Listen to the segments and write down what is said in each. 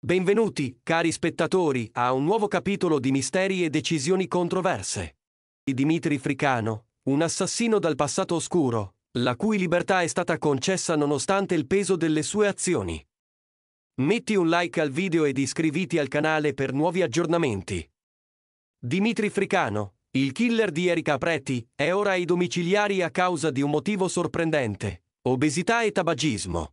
Benvenuti, cari spettatori, a un nuovo capitolo di misteri e decisioni controverse. Dimitri Fricano, un assassino dal passato oscuro, la cui libertà è stata concessa nonostante il peso delle sue azioni. Metti un like al video ed iscriviti al canale per nuovi aggiornamenti. Dimitri Fricano, il killer di Erika Preti, è ora ai domiciliari a causa di un motivo sorprendente, obesità e tabagismo.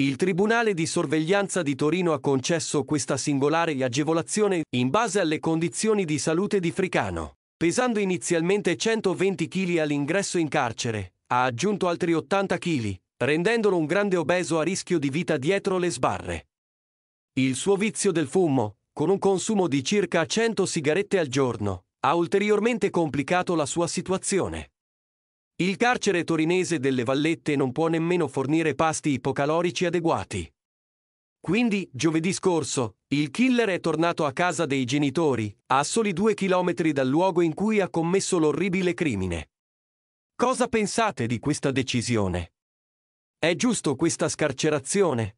Il Tribunale di sorveglianza di Torino ha concesso questa singolare agevolazione in base alle condizioni di salute di Fricano. Pesando inizialmente 120 kg all'ingresso in carcere, ha aggiunto altri 80 kg, rendendolo un grande obeso a rischio di vita dietro le sbarre. Il suo vizio del fumo, con un consumo di circa 100 sigarette al giorno, ha ulteriormente complicato la sua situazione. Il carcere torinese delle Vallette non può nemmeno fornire pasti ipocalorici adeguati. Quindi, giovedì scorso, il killer è tornato a casa dei genitori, a soli due chilometri dal luogo in cui ha commesso l'orribile crimine. Cosa pensate di questa decisione? È giusto questa scarcerazione?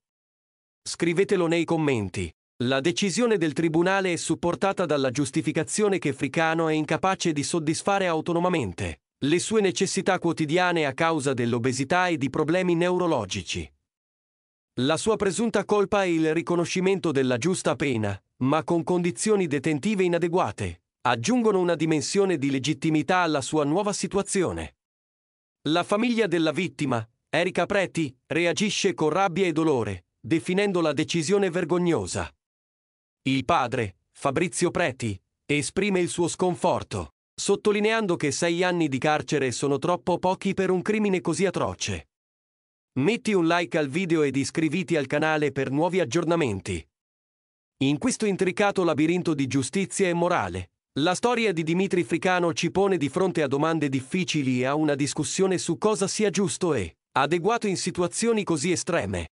Scrivetelo nei commenti. La decisione del tribunale è supportata dalla giustificazione che Fricano è incapace di soddisfare autonomamente le sue necessità quotidiane a causa dell'obesità e di problemi neurologici. La sua presunta colpa è il riconoscimento della giusta pena, ma con condizioni detentive inadeguate, aggiungono una dimensione di legittimità alla sua nuova situazione. La famiglia della vittima, Erika Preti, reagisce con rabbia e dolore, definendo la decisione vergognosa. Il padre, Fabrizio Preti, esprime il suo sconforto sottolineando che sei anni di carcere sono troppo pochi per un crimine così atroce. Metti un like al video ed iscriviti al canale per nuovi aggiornamenti. In questo intricato labirinto di giustizia e morale, la storia di Dimitri Fricano ci pone di fronte a domande difficili e a una discussione su cosa sia giusto e adeguato in situazioni così estreme.